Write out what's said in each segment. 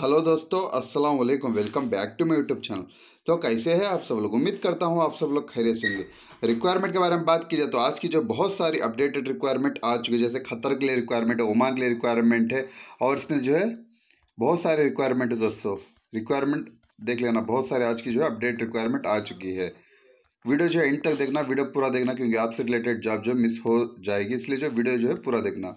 hello दोस्तों अस्सलाम वालेकुम welcome back to my YouTube channel तो कैसे हैं आप सब लोग उम्मीद करता हूँ आप सब लोग खैर से होंगे रिक्वायरमेंट के बारे में बात की जाए तो आज की जो बहुत सारी अपडेटेड रिक्वायरमेंट आ चुकी है जैसे खतर के लिए रिक्वायरमेंट है ओमान के लिए रिक्वायरमेंट है और इसमें जो है बहुत सारे रिक्वायरमेंट है दोस्तों रिक्वायरमेंट देख लेना बहुत सारे आज की जो है अपडेट रिक्वायरमेंट आ चुकी है वीडियो जो है एंड तक देखना वीडियो पूरा देखना क्योंकि आपसे रिलेटेड जॉब जो मिस हो जाएगी इसलिए जो वीडियो जो है पूरा देखना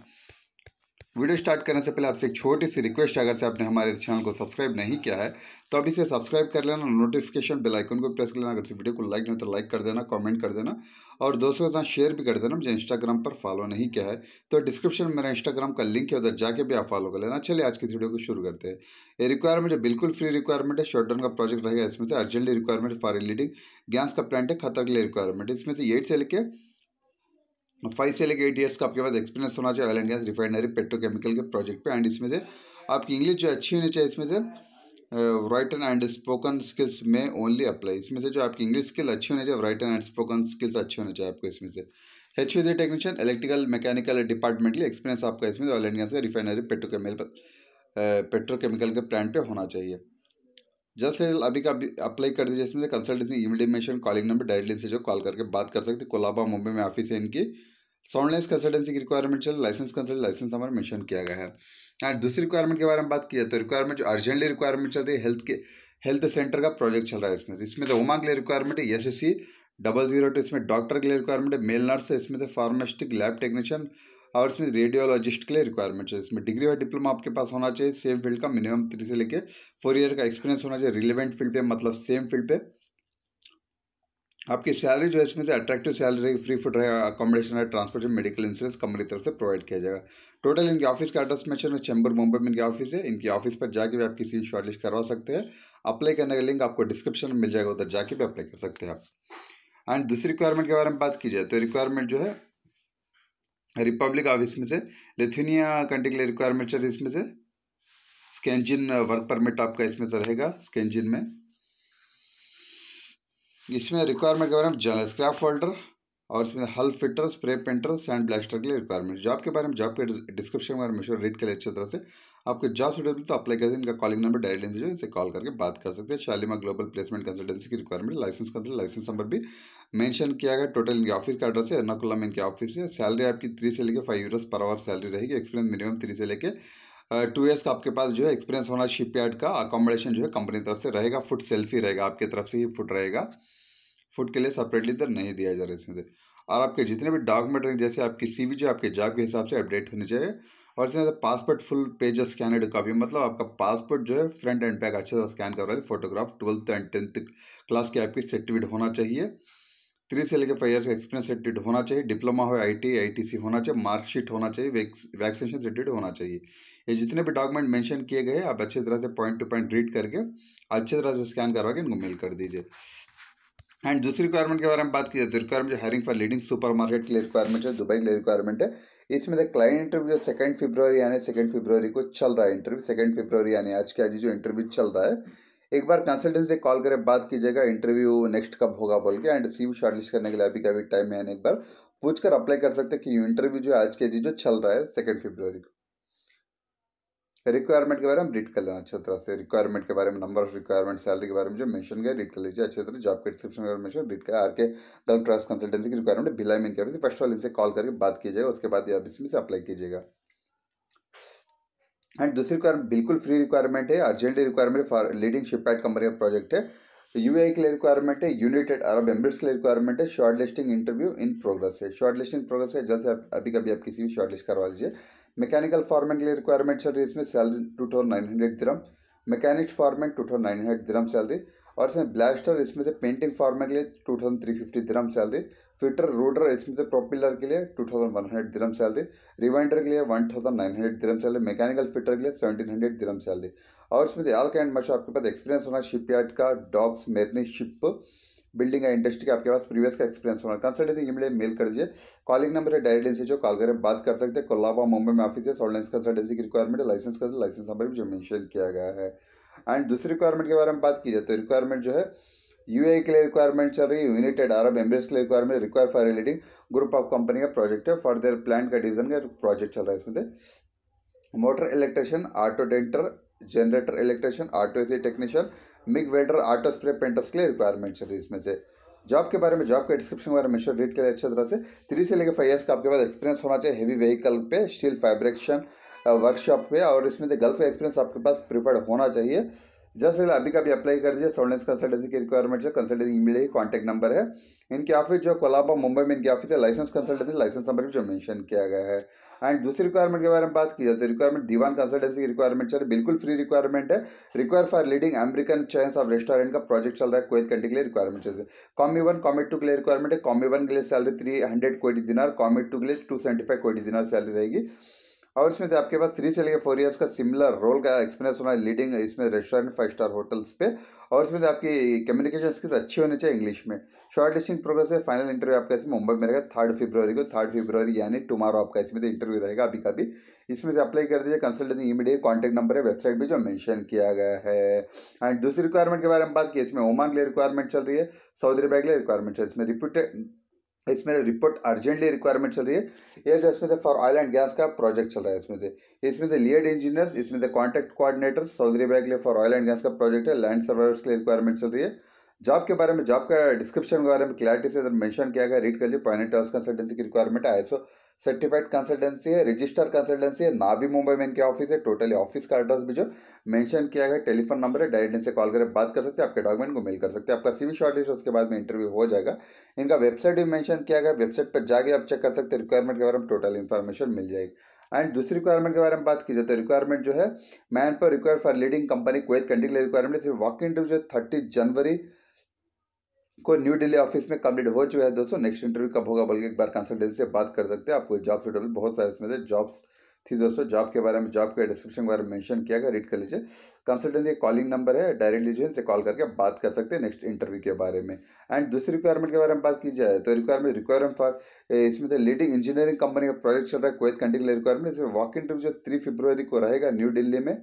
वीडियो स्टार्ट करने से पहले आपसे एक छोटी सी रिक्वेस्ट है अगर से आपने हमारे चैनल को सब्सक्राइब नहीं किया है तो अभी इसे सब्सक्राइब कर लेना नोटिफिकेशन बेल आइकन को प्रेस कर लेना अगर से वीडियो को लाइक नहीं तो लाइक कर देना कमेंट कर देना और दोस्तों के साथ शेयर भी कर देना मुझे इंस्टाग्राम पर फॉलो नहीं किया है तो डिस्क्रिप्शन में मेरा इंस्टाग्राम का लिंक है उधर जाके भी आप फॉलो कर लेना चलिए आज की वीडियो को शुरू करते हैं ये रिक्वायरमेंट है बिल्कुल फ्री रिक्वायरमेंट है शॉर्ट का प्रोजेक्ट रहेगा इसमें से urgently requirement for leading gas का प्लांट है खतर के लिए रिक्वायरमेंट इसमें से एट से लेकर फाइव से लेकर एट ईयर्स का आपके पास एक्सपीरियंस होना चाहिए oil and gas refinery petrochemical के प्रोजेक्ट पे एंड इसमें से आपकी इंग्लिश जो अच्छी होनी चाहिए इसमें से राइटन एंड स्पोकन स्किल्स में ओनली अप्लाई इसमें से जो आपकी इंग्लिश स्किल अच्छी होनी चाहिए राइटन एंड स्पोकन स्किल्स अच्छे होने चाहिए आपको इसमें से H V technician electrical mechanical department की एक्सपीरियंस आपका इसमें ऑयल एंड गैस का रिफाइनरी पेट्रोकेमिकल पेट्रोकेमिकल के प्लांट पर होना चाहिए जैसे अभी का अप्लाई कर दीजिए इसमें से कंसल्टेंसी इमीडिएमेशन कॉलिंग नंबर डायरेक्टली से जो कॉल करके बात कर सकते कोलाबा मुंबई में ऑफिस है इनकी साउंडलेंस कंसल्टेंसी की रिक्वायरमेंट चल लाइसेंस कंसल्ट लाइसेंस हमारे मेंशन किया गया है एंड हाँ, दूसरी रिक्वायरमेंट के बारे में बात की जाए तो रिक्वायरमेंट जो अर्जेंटली रिक्वायरमेंट चल रही है हेल्थ के हेल्थ सेंटर का प्रोजेक्ट चल रहा है इसमें इसमें तो वुमान के लिए रिक्वायरमेंट है S S C double zero two इसमें डॉक्टर के लिए रिक्वायरमेंट है मेल नर्स है इसमें से फार्मास्टिक लैब टेक्नीशियन और इसमें रेडियोलॉजिस्ट के लिए रिक्वायरमेंट है इसमें डिग्री और डिप्लोमा आपके पास होना चाहिए सेम फील्ड का मिनिमम थ्री से लेके फोर ईयर का एक्सपीरियंस होना चाहिए रिलेवेंट फील्ड पे मतलब सेम फील्ड पे आपकी सैलरी जो है इसमें से अट्रैक्टिव सैलरी फ्री फूड रहेगा अकोमोडेशन है ट्रांसपोर्टेशन मेडिकल इंश्योरेंस कंपनी तरफ से प्रोवाइड किया जाएगा टोटल इनके ऑफिस का एड्रेस मैं है चैम्बर मुंबई में इनके ऑफिस है इनके ऑफिस पर जाके भी आप किसी शॉर्टलिस्ट करवा सकते हैं अप्लाई करने का लिंक आपको डिस्क्रिप्शन में मिल जाएगा उधर जाके भी अप्लाई कर सकते हैं आप एंड दूसरी रिक्वायरमेंट के बारे में बात की जाए तो रिक्वायरमेंट जो है रिपब्लिक ऑफिस में से लिथुनिया कंट्री के लिए रिक्वायरमेंट सर इसमें से स्केंजिन वर्क परमिट आपका इसमें से रहेगा स्केंजिन में इसमें रिक्वायरमेंट के बारे में जनरल स्क्रैप फोल्डर और इसमें hull fitter spray painter sandblaster के लिए रिक्वायरमेंट जॉब के बारे में जॉब के डिस्क्रिप्शन के बारे में श्योर रीड के लिए अच्छी तरह से आपके जॉब सुटेबल तो अप्लाई करते हैं इनका कॉलिंग नंबर डायरेक्ट से जो इसे कॉल करके बात कर सकते हैं शालीमा ग्लोबल प्लेसमेंट कंसल्टेंसी की रिक्वायरमेंट लाइसेंस का लाइसेंस नंबर भी मेंशन किया गया टोटल इनके ऑफिस का एड्रेस है एर्नाकुलम इनके ऑफिस है सैलरी आपकी थ्री से लेकर five euros per hour salary रहेगी एक्सपीरियंस मिनिमम थ्री से लेकर टू ईयर्स का आपके पास जो है एक्सपीरियंस होना यार्ड का अकोमोडेशन जो है कंपनी तरफ से रहेगा फुट सेल्फ ही रहेगा आपकी तरफ से ही फुट रहेगा फुट के लिए सेपरेटली इधर नहीं दिया जा रहा है इसमें और आपके जितने भी डॉक्यूमेंट रहेंगे जैसे आपकी सी जो आपके जॉब के हिसाब से अपडेट होनी चाहिए और इसमें passport full page scanned copy मतलब आपका पासपोर्ट जो है फ्रंट एंड बैक अच्छे से स्कैन कर रहा है photograph twelfth and tenth class के आपकी सर्टिफिकेट होना चाहिए थ्री से लेकर फाइव ईयर्स का एक्सपीरियंस रिलेटेड होना चाहिए डिप्लोमा हो आईटी आईटीसी होना चाहिए मार्कशीट होना चाहिए वैक्सीनेशन रिलेटेड होना चाहिए ये जितने भी डॉक्यूमेंट मेंशन किए गए आप अच्छी तरह से पॉइंट टू पॉइंट रीड करके अच्छे तरह से स्कैन करवा के इनको मेल कर दीजिए एंड दूसरी रिक्वायरमेंट के बारे में बात की जाए तो रिक्वायरमेंट जो hiring for leading supermarket के लिए रिक्वायरमेंट है दुबई के लिए रिक्वायरमेंट है इसमें से क्लाइंट इंटरव्यू जो सेकंड फेब्रवरी यानी सेकंड फेब्रवरी को चल रहा है इंटरव्यू सेकेंड फेब्रवरी यानी आज के आज जो इंटरव्यू चल रहा है एक बार कंसल्टेंट से कॉल करें बात कीजिएगा इंटरव्यू नेक्स्ट कब होगा बोल के एंड सी शॉर्टलिस्ट करने के लिए अभी का भी टाइम है एक बार पूछ कर अप्लाई कर सकते हैं कि इंटरव्यू जो आज के दिन जो चल रहा है सेकेंड फेब्रवरी को रिक्वायरमेंट के बारे में रीड कर लेना अच्छे तरह से रिक्वायरमेंट के बारे में नंबर ऑफ रिक्वायरमेंट सैलरी के बारे में जो मेंशन किया रीड कर लीजिए अच्छी तरह जॉब के डिस्क्रिप्शन के मेंशन रीड कर आर के दल ट्रस्ट कंसल्टेंसी की रिक्वायरमेंट भिलाई में फर्स्ट ऑल इनसे कॉल करके बात कीजिएगा उसके बाद आप इसमें से अप्लाई कीजिएगा एंड दूसरी रिक्वायरमेंट बिल्कुल फ्री रिक्वायरमेंट है urgent requirement for leading shipyard company का प्रोजेक्ट है तो यू e के लिए रिक्वायरमेंट है यूनाइटेड अरब एमरेट्स के लिए रिक्वायरमेंट है shortlisting interview in progress है शॉर्ट लिस्टिंग प्रोग्रेस है जैसे आप अभी कभी आप किसी भी शॉर्ट लिस्ट करवा लीजिए मैकेनिकल फॉर्मेट के लिए रिक्वायरमेंट सर इसमें salary two thousand nine hundred dirham mechanic format two thousand nine hundred dirham salary और इसमें ब्लास्टर इसमें से पेंटिंग फॉर्मेट के लिए two thousand three fifty dirham salary fitter रोडर इसमें से प्रोपिलर के लिए two thousand one hundred dirham salary rewinder के लिए one thousand nine hundred dirham salary mechanical fitter के लिए सेवेंटीन हंड्रेड दिरम सैलरी और इसमें से आल कैंड मशो आपके पास एक्सपीरियंस होना शिपयार्ड का डॉग्स मेरनी शिप बिल्डिंग का इंडस्ट्री के आपके पास प्रीवियस का एक्सपीरियंस होना कंसल्टेंसी ईमेल मेल कर दीजिए कॉलिंग नंबर है डायरेक्ट इनसे जो कॉल करें बात कर सकते हैं कोलाबा मुंबई में ऑफिस है ऑनलाइन कंसल्टेंसी की रिक्वायरमेंट है लाइसेंस का लाइसेंस नंबर भी जो मेंशन किया गया है एंड दूसरी रिक्वायरमेंट के बारे में बात की जाए तो रिक्वायरमेंट जो है यू e के लिए रिक्वायरमेंट चल रही है यूनाइटेड अरब एमरेट्स के लिए requirement require for relating group of company का प्रोजेक्ट है फॉर देयर प्लान का डिवीजन का प्रोजेक्ट चल रहा है इसमें से motor electrician auto denter generator electrician auto AC technician MIG welder auto spray painters के लिए रिक्वायरमेंट चल रही है इसमें से जॉब के बारे में जॉब के डिस्क्रिप्शन के बारे में रीड के लिए अच्छे तरह से थ्री से लेकर फाइव ईयर्स का आपके पास एक्सपीरियंस होना चाहिए हेवी व्हीकल पे स्टील फैब्रिकेशन वर्कशॉप पे और इसमें से गल्फ एक्सपीरियंस आपके पास प्रिफर्ड होना चाहिए जस्ट अभी का भी अप्लाई कर दीजिए सोलेंस कंसल्टेंसी की रिक्वायरमेंट है consultancy e mail contact number है इनके ऑफिस जो कोलाबा मुंबई में इनके ऑफिस है लाइसेंस कंसल्टेंसी लाइसेंस नंबर भी जो मेंशन किया गया है एंड दूसरी रिक्वायरमेंट के बारे में बात की जाती तो है रिक्वायरमेंट दीवान कंसल्टेंसी की रिक्वायरमेंट चल बिल्कुल फ्री रिक्वायरमेंट है require for leading American chains of restaurant का प्रोजेक्ट चल रहा है कोविड कंट्री के लिए रिक्वायरमेंट चल रही है कॉमी वन कॉमी टू के लिए रिक्वायरमेंट है कॉमी वन के लिए सैलरी थ्री हंड्रेड कोटी दिनार कॉमी टू के लिए टू सेवेंटी फाइव कोटी दिनार सैलरी रहेगी और इसमें से आपके पास थ्री से लेकर फोर इयर्स का सिमिलर रोल का एक्सपीरियंस होना लीडिंग इसमें रेस्टोरेंट फाइव स्टार होटल्स पे और इसमें से आपकी कम्युनिकेशन स्किल्स अच्छी होनी चाहिए इंग्लिश में शॉर्ट लिस्टिंग प्रोग्रेस है फाइनल इंटरव्यू आपका इसमें मुंबई में रहेगा थर्ड फेब्रवरी को थर्ड फेब्रवरी यानी टुमारो आपका इसमें से इंटरव्यू रहेगा अभी का भी इसमें से अप्लाई कर दीजिए कंसल्टेंसी इमीडिएट कॉन्टैक्ट नंबर है वेबसाइट भी जो मैंशन किया गया है एंड दूसरी रिक्वायरमेंट के बारे में बात की इसमें ओमान के लिए रिक्वायरमेंट चल रही है सऊदी अरबिया के लिए रिक्वायरमेंट है इसमें रिप्यूटेड इसमें रिपोर्ट अर्जेंटली रिक्वायरमेंट चल रही है ये जो इसमें से फॉर ऑयल एंड गैस का प्रोजेक्ट चल रहा है इसमें से इसमें से लीड इंजीनियर इसमें से कॉन्टैक्ट कोऑर्डिनेटर सऊदी अरबिया के लिए फॉर ऑयल एंड गैस का प्रोजेक्ट है लैंड सर्वाइवर्स के लिए रिक्वायरमेंट चल रही है जॉब के बारे में जॉब का डिस्क्रिप्शन के बारे में क्लैरिटी से मेंशन किया गया रीड कर लीजिए पॉइंट टर्स कंसल्टेंसी की रिक्वायरमेंट है सो सर्टिफाइड कंसल्टेंसी है रजिस्टर कंसल्टेंसी है नावी मुंबई में इनके ऑफिस है टोटली ऑफिस का एड्रेस भी जो मेंशन किया गया टेलीफोन नंबर है डायरेक्ट इनसे कॉल करके बात कर सकते हैं आपके डॉक्यूमेंट को मेल कर सकते हैं आपका वी शॉर्टलिस्ट उसके बाद में इंटरव्यू हो जाएगा इनका वेबसाइट भी मैंशन किया गया वेबसाइट पर जाकर आप चेक कर सकते हैं रिक्वायरमेंट के बारे में टोटल इन्फॉर्मेशन मिल जाएगी एंड दूसरी रिक्वायरमेंट के बारे में बात की जाए तो रिक्वायरमेंट जो है manpower require for leading company Kuwait country के लिए रिक्वायरमेंट सिर्फ वॉक इंटरव्यू जो है थर्टी जनवरी को न्यू दिल्ली ऑफिस में कंप्लीट हो चुका है दोस्तों नेक्स्ट इंटरव्यू कब होगा बल्कि एक बार कंसल्टेंसी से बात कर सकते हैं आपको जॉब शेड्यूल बहुत सारे इसमें से जॉब्स थी दोस्तों जॉब के बारे में जॉब के डिस्क्रिप्शन के बारे में मैंशन किया गया रीड कर लीजिए कंसल्टेंसी कॉलिंग नंबर है डायरेक्टली जो इनसे कॉल करके बात कर सकते हैं नेक्स्ट इंटरव्यू के बारे में एंड दूसरी रिक्वायरमेंट के बारे में बात की जाए तो रिक्वायरमेंट रिक्वायरमेंट फॉर इसमें से लीडिंग इंजीनियरिंग कंपनी का प्रोजेक्ट चल रहा है कोई कंट्री रिक्वायरमेंट इसमें वॉक इंटरव्यू जो थ्री फेब्रवरी को रहेगा न्यू दिल्ली में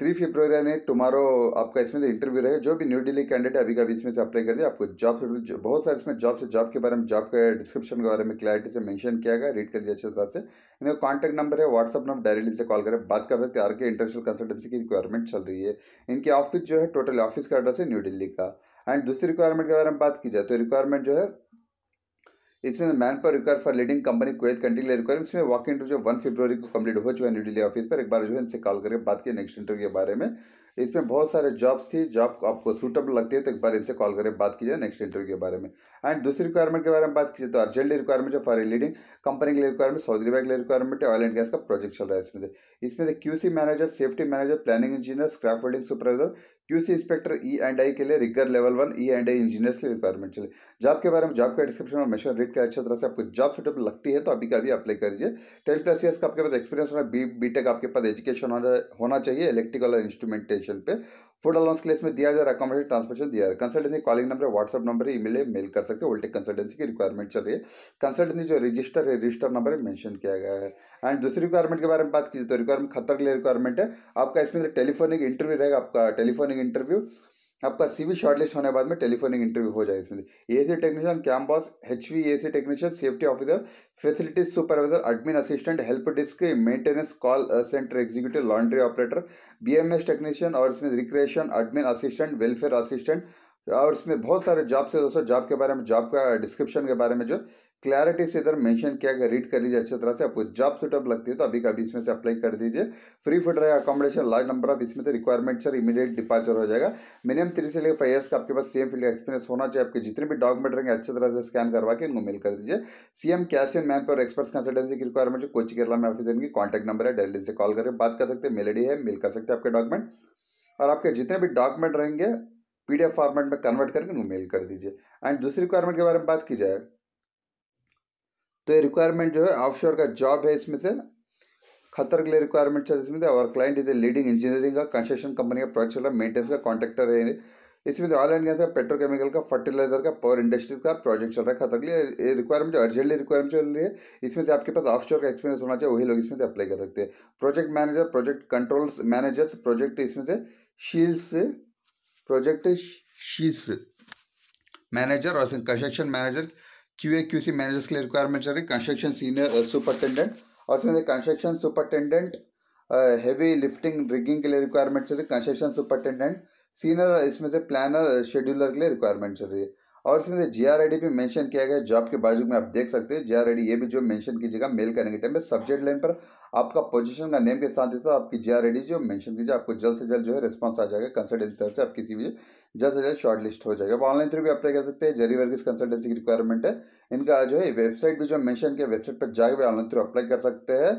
थ्री फेब्रवरी यानी टुमारो आपका इसमें से इंटरव्यू रहेगा जो भी न्यू दिल्ली कैंडिडेट अभी का भी इसमें से अप्लाई कर दिया आपको जॉब से बहुत सारे इसमें जॉब से जॉब के बारे में जॉब के डिस्क्रिप्शन के बारे में क्लैरिटी से मेंशन किया गया रीड कर लीजिए अच्छे तरह से इनका कॉन्टैक्ट नंबर है व्हाट्सअप नंबर डायरेक्ट इनसे कॉल करें बात कर सकते हैं आर के इंटरनेशनल कंसल्टेंसी की रिक्वायरमेंट चल रही है इनके ऑफिस जो है टोटल ऑफिस का एड्रेस है न्यू दिल्ली का एंड दूसरी रिक्वायरमेंट के बारे में बात की जाए तो रिक्वायरमेंट जो है इसमें manpower require for leading company Kuwait country के लिए रिक्वायरमेंट्स वॉक इंटरव्यू जो वन फरवरी को कंप्लीट हो चुका है न्यू दिल्ली ऑफिस पर एक बार जो है इनसे कॉल करके बात की नेक्स्ट इंटरव्यू के बारे में इसमें बहुत सारे जॉब्स थी जॉब आपको सूटेबल लगती है तो एक बार इनसे कॉल करके बात कीजिए नेक्स्ट इंटरव्यू के बारे में एंड दूसरी रिक्वायरमेंट के बारे में बात कीजिए तो अर्जेंटली रिक्वायरमेंट है फॉर लीडिंग कंपनी के लिए रिक्वायरमेंट सऊदी अरब के लिए रिक्वायरमेंट है ऑयल एंड गैस का प्रोजेक्ट चल रहा है इसमें से इसमें से QC manager safety manager planning engineer scrap holding supervisor QC inspector E and I के लिए rigger level one E and I engineer के रिक्वायरमेंट चले जॉब के बारे में जॉब का डिस्क्रिप्शन और मेशन रेट का अच्छा तरह से आपको जॉब सेटअप लगती है तो अभी का भी अप्लाई करिए टेन प्लस ईयर्स का आपके पास एक्सपीरियंस होना बी बी टेक आपके पास एजुकेशन होना चाहिए इलेक्ट्रिकल और इंस्ट्रूमेंटेशन पे फूड अलाउंस के लिए इसमें दिया जाए रहा है अकोमोडेशन दिया जाए है consultancy calling number WhatsApp number email mail कर सकते हो वोल्टेज कंसल्टेंसी की रिक्वायरमेंट चल रही है कंसल्टेंसी जो रजिस्टर है रजिस्टर नंबर मैंशन किया गया है एंड दूसरी रिक्वायरमेंट के बारे में बात कीजिए तो रिक्वायरमेंट खतर के लिए रिक्वायरमेंट है आपका इसमें टेलीफोनिक इंटरव्यू रहेगा आपका टेलीफोनिक इंटरव्यू आपका सीवी शॉर्टलिस्ट होने के बाद में टेलीफोनिक इंटरव्यू हो जाए इसमें A C technician cam boss H V A C technician safety officer facilities supervisor admin assistant help desk maintenance call centre executive laundry operator B M S technician और इसमें recreation admin assistant welfare assistant और इसमें बहुत सारे job से दोस्तों job के बारे में जॉब का डिस्क्रिप्शन के बारे में जो क्लैरिटी से इधर मेंशन किया गया रीड कर लीजिए अच्छे तरह से आपको जॉब सुटअप लगती है तो अभी कभी इसमें से अप्लाई कर दीजिए फ्री फूड रहेगा अकोमोडेशन लार्ज नंबर ऑफ इसमें से रिक्वायरमेंट सर इमीडिएट डिपार्चर हो जाएगा मिनिमम थ्री से लेकर फाइव ईयर्स का आपके पास सीएम फील्ड एक्सपीरियंस होना चाहिए आपके जितने भी डॉक्यूमेंट रहेंगे अच्छे तरह से स्कैन करवा के इनको मेल कर दीजिए CM cash N manpower experts consultancy की रिक्वायरमेंट कोच केरला में ऑफिस इनकी कॉन्टैक्ट नंबर है डेली से कॉल करके बात कर सकते हैं मेल है मेल कर सकते हैं आपके डॉक्यूमेंट और आपके जितने भी डॉक्यूमेंट रहेंगे पीडीएफ फॉर्मेट में कन्वर्ट करके मेल कर दीजिए एंड दूसरी रिक्वायरमेंट के बारे में बात की जाए तो ये रिक्वायरमेंट जो है ऑफ का जॉब है इसमें से खतर के लिए रिक्वायरमेंट है इसमें से और client is a leading engineering का कंस्ट्रक्शन कंपनी का प्रोजेक्ट चल मेंटेनेंस का कॉन्ट्रेक्टर है इसमें से ऑयल एंड गैस का पेट्रोकेमिकल का फर्टिलाइजर का पावर इंडस्ट्रीज का प्रोजेक्ट चल रहा है खतर के लिए रिक्वायरमेंट जो अर्जेंटली रिक्वायरमेंट चल रही है इसमें से आपके पास ऑफ का एक्सपीरियंस होना चाहिए वही लोग इसमें से अप्लाई कर सकते हैं project manager project control managers project इसमें से शील्स प्रोजेक्ट शीस मैनेजर और construction manager Q A Q C managers के लिए रिक्वायरमेंट चल है कंस्ट्रक्शन सीनियर सुपरटेंडेंट और इसमें construction superintendent heavy lifting rigging के लिए रिक्वायरमेंट चल है कंस्ट्रक्शन सुपरटेंडेंट सीनियर इसमें से प्लानर शेड्यूलर uh, के लिए रिक्वायरमेंट चल रही है और इसमें से जी आर आई डी भी मैंशन किया गया जॉब के बाजू में आप देख सकते हैं जी आर आई डी ये भी जो मैंशन कीजिएगा मेल करने के टाइम में सब्जेक्ट लाइन पर आपका पोजिशन का नेम के साथ देता आपकी जी आर आई डी जो मैंशन कीजिए आपको जल्द से जल्द जो है रिस्पॉन्स आ जाएगा कंसल्टेंसी तरफ से आप किसी भी जल्द से जल्द शॉर्ट लिस्ट हो जाएगा आप ऑनलाइन थ्रू भी अप्लाई कर सकते हैं जरी वर्गीस कंसल्टेंसी की रिक्वायरमेंट है इनका जो है वेबसाइट भी जो मैंशन किया वेबसाइट पर जाकर भी ऑनलाइन थ्रू अप्लाई कर सकते हैं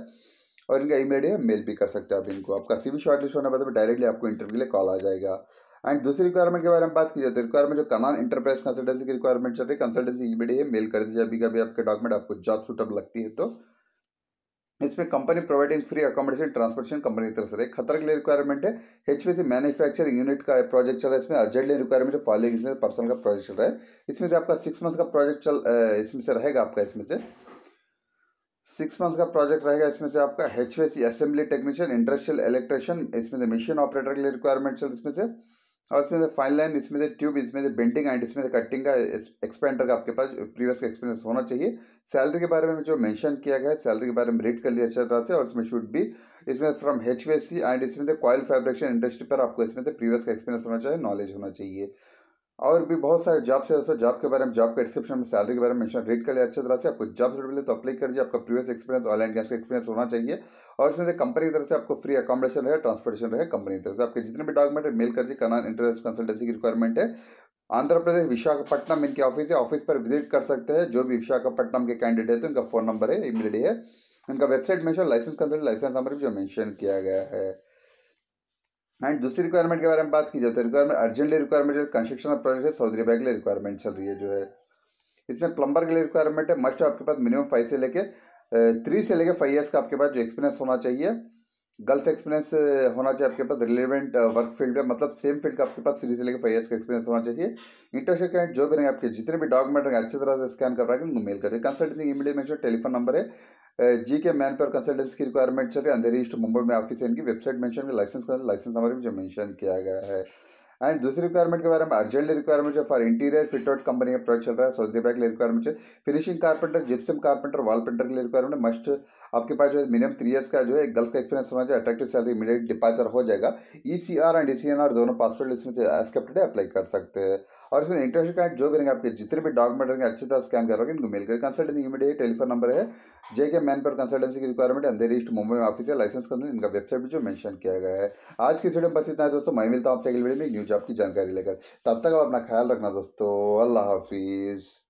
और इनका ईमेल है मेल भी कर सकते हैं आप इनको आपका सी भी शॉर्ट लिस्ट होने बाद डायरेक्टली आपको इंटरव्यू के लिए कॉल आ जाएगा एंड दूसरी रिक्वायरमेंट के बारे में बात की जाती है रिक्वायरमेंट जो कमान इंटरप्राइज कंसल्टेंसी की रिक्वायरमेंट चल रही है कंसल्टेंसी ई बी है मेल कर दीजिए अभी कभी आपके डॉक्यूमेंट आपको जॉब सूटअप लगती है तो इसमें company providing free accommodation transportation company की तरफ से खतर के लिए रिक्वायरमेंट है एचवीसी मैन्युफैक्चरिंग यूनिट का प्रोजेक्ट चल रहा है इसमें अर्जेंटली रिक्वायरमेंट है फॉलोइंग इसमें पर्सनल का प्रोजेक्ट चल रहा है इसमें से आपका सिक्स मंथ का प्रोजेक्ट चल इसमें से रहेगा आपका इसमें से सिक्स मंथ्स का प्रोजेक्ट रहेगा इसमें से आपका H assembly technician industrial electrician इसमें से मशीन ऑपरेटर के लिए रिक्वायरमेंट चल इसमें से और इसमें से फाइन लाइन इसमें से ट्यूब इसमें से बेंडिंग एंड इसमें से कटिंग का एक्सपेंडर का आपके पास प्रीवियस का एक्सपीरियंस होना चाहिए सैलरी के बारे में जो मेंशन किया गया है सैलरी के बारे में रीड कर लिया अच्छी तरह से और इसमें शुड भी इसमें फ्रॉम एच एंड इसमें से कॉयल फैब्रिकेशन इंडस्ट्री पर आपको इसमें से प्रीवियस का एक्सपीरियंस होना चाहिए नॉलेज होना चाहिए और भी बहुत सारे जॉब्स है दोस्तों जॉब के बारे में जॉब के डिस्क्रिप्शन में सैलरी के बारे में रेट रीड कर लिया अच्छी तरह से आपको जॉब से मिले तो अप्लाई कर दीजिए आपका प्रीवियस एक्सपीरियंस ऑनलाइन गैस का एक्सपीरियंस होना चाहिए और इसमें से कंपनी की तरफ से आपको फ्री अकोमोडेशन रहे ट्रांसपोर्टेशन रहे कंपनी की तरफ से आपके जितने भी डॉक्यूमेंट है मेल कर दीजिए कनान इंटरेस्ट कंसल्टेंसी की रिक्वायरमेंट है आंध्र प्रदेश विशाखापट्टनम इनकी ऑफिस है ऑफिस पर विजिट कर सकते हैं जो भी विशाखापट्टनम के कैंडिडेट है उनका फ़ोन नंबर है ईमेल है इनका website mention licence consult licence number जो मेंशन किया गया है एंड दूसरी रिक्वायरमेंट के बारे में बात की जाए तो requirement urgently requirement construction of project है सऊदी अरबिया के लिए रिक्वायरमेंट चल रही है जो है इसमें प्लम्बर के लिए रिक्वायरमेंट है मस्ट आपके पास मिनिमम फाइव से लेके थ्री से लेके फाइव ईयर्स का आपके पास जो एक्सपीरियंस होना चाहिए गल्फ एक्सपीरियंस होना चाहिए आपके पास रिलेवेंट वर्क फील्ड में मतलब सेम फील्ड का आपके पास थ्री से लेकर फाइव ईयर्स का एक्सपीरियंस होना चाहिए इंटरशिप कैंड जो भी रहेंगे आपके जितने भी डॉक्यूमेंट रहेंगे अच्छी तरह से स्कैन कर रहे हैं उनको मेल कर दें कंसल्टेंसी ईमेल में टेलीफोन नंबर है जी के मैन पर कंसल्टेंसी की रिक्वायरमेंट चल रही है अंधेरी ईस्ट मुंबई में ऑफिस है इनकी वेबसाइट मेंशन की लाइसेंस लाइसेंस नंबर जो मेंशन किया गया है एंड दूसरी रिक्वायरमेंट के बारे में अर्जेंटली रिक्वायरमेंट है for interior fit out company का प्रोजेक्ट चल रहा है सऊदी बैग रिक्वायरमेंट है finishing carpenter gypsum carpenter wall painter के लिए रिक्वायरमेंट मस्ट आपके पास जो है मिनिमम थ्री ईयर्स का जो है गल्फ का एक्सपीरियंस होना चाहिए अट्रैक्टिव सैलरी इमीडिएट डिपाचर हो जाएगा E C R and E C N R दोनों पासपोर्ट इसमें से एक्सेप्टेड है अप्लाई कर सकते हैं और इसमें इंटरेस्ट का जो भी रहेंगे आपके जितने भी डॉक्यूमेंट रहेंगे अच्छे तरह स्कैन कर हैं इनको मिलकर कंसल्टेंसी इमीडिएट टेलीफोन नंबर है जेके मैन पर कंसल्टेंसी की रिक्वायरमेंट अंधेरी ईस्ट मुंबई में ऑफिस है लाइसेंस कंसल्ट इनका वेबसाइट भी जो मेंशन किया गया है आज की वीडियो में बस इतना है दोस्तों मैं मिलता हूँ आपसे अगली वीडियो में न्यू जॉब की जानकारी लेकर तब तक आप अपना ख्याल रखना दोस्तों अल्लाह हाफिज़